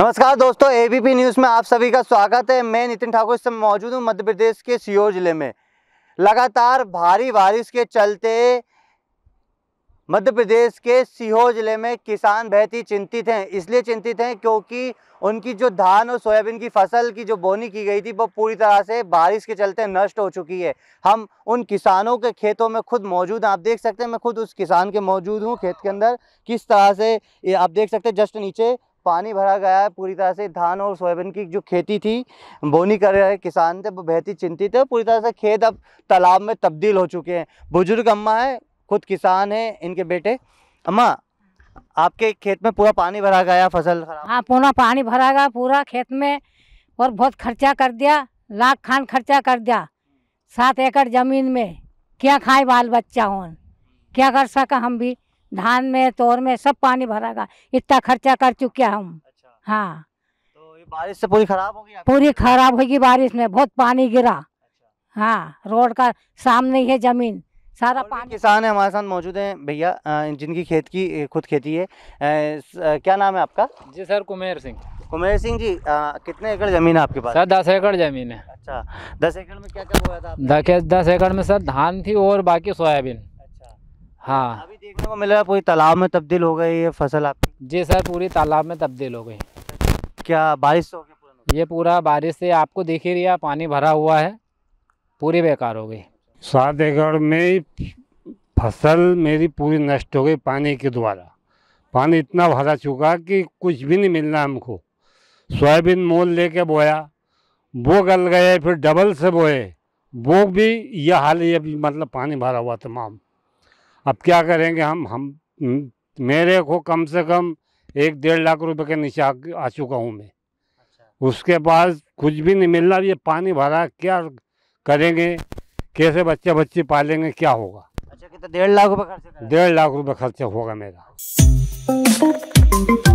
नमस्कार दोस्तों ABP news में आप सभी का स्वागत है मैं नितिन ठाकुर इस समय मौजूद हूँ मध्य प्रदेश के सीहोर जिले में लगातार भारी बारिश के चलते मध्य प्रदेश के सीहोर जिले में किसान बहुत ही चिंतित हैं इसलिए चिंतित हैं क्योंकि उनकी जो धान और सोयाबीन की फसल की जो बोनी की गई थी वो पूरी तरह से बारिश के चलते नष्ट हो चुकी है हम उन किसानों के खेतों में खुद मौजूद हैं आप देख सकते हैं मैं खुद उस किसान के मौजूद हूँ खेत के अंदर किस तरह से आप देख सकते हैं जस्ट नीचे पानी भरा गया है पूरी तरह से धान और सोयाबीन की जो खेती थी बोनी कर रहे किसान थे वो बेहद ही चिंतित है पूरी तरह से खेत अब तालाब में तब्दील हो चुके हैं बुजुर्ग अम्मा है खुद किसान है इनके बेटे अम्मा आपके खेत में पूरा पानी भरा गया फसल हाँ पूरा पानी भरा गया पूरा खेत में और बहुत खर्चा कर दिया लाख खान खर्चा कर दिया सात एकड़ जमीन में क्या खाए बाल बच्चा हो क्या कर सका हम भी धान में तोर में सब पानी भरागा इतना खर्चा कर चुके हम अच्छा। हाँ तो ये बारिश से पूरी खराब होगी पूरी खराब होगी बारिश में बहुत पानी गिरा अच्छा। हाँ रोड का सामने ही है जमीन सारा पानी किसान है हमारे साथ मौजूद हैं भैया जिनकी खेत की खुद खेती है क्या नाम है आपका जी सर कुमेर सिंह कुमेर सिंह जी आ, कितने एकड़ जमीन है आपके पास सर दस एकड़ जमीन है अच्छा दस एकड़ में क्या क्या हुआ था दस एकड़ में सर धान थी और बाकी सोयाबीन हाँ अभी देखने को मिल रहा है पूरी तालाब में तब्दील हो गई ये फसल आपकी जी सर पूरी तालाब में तब्दील हो गई क्या बारिश हो गई ये पूरा बारिश से आपको देख ही रहा पानी भरा हुआ है पूरी बेकार हो गई सात एकड़ में फसल मेरी पूरी नष्ट हो गई पानी के द्वारा पानी इतना भरा चुका कि कुछ भी नहीं मिलना हमको सोयाबीन मोल लेके बोया वो गल गए फिर डबल से बोए वो भी यह हाल ही अभी मतलब पानी भरा हुआ तमाम अब क्या करेंगे हम हम हम्म, मेरे को कम से कम एक डेढ़ लाख रुपए के नीचे आ, चुका हूँ मैं अच्छा। उसके पास कुछ भी नहीं मिल रहा ये पानी भरा क्या करेंगे कैसे बच्चे बच्चे पालेंगे क्या होगा अच्छा कितना डेढ़ लाख रुपए खर्चा डेढ़ लाख रुपए खर्चा होगा मेरा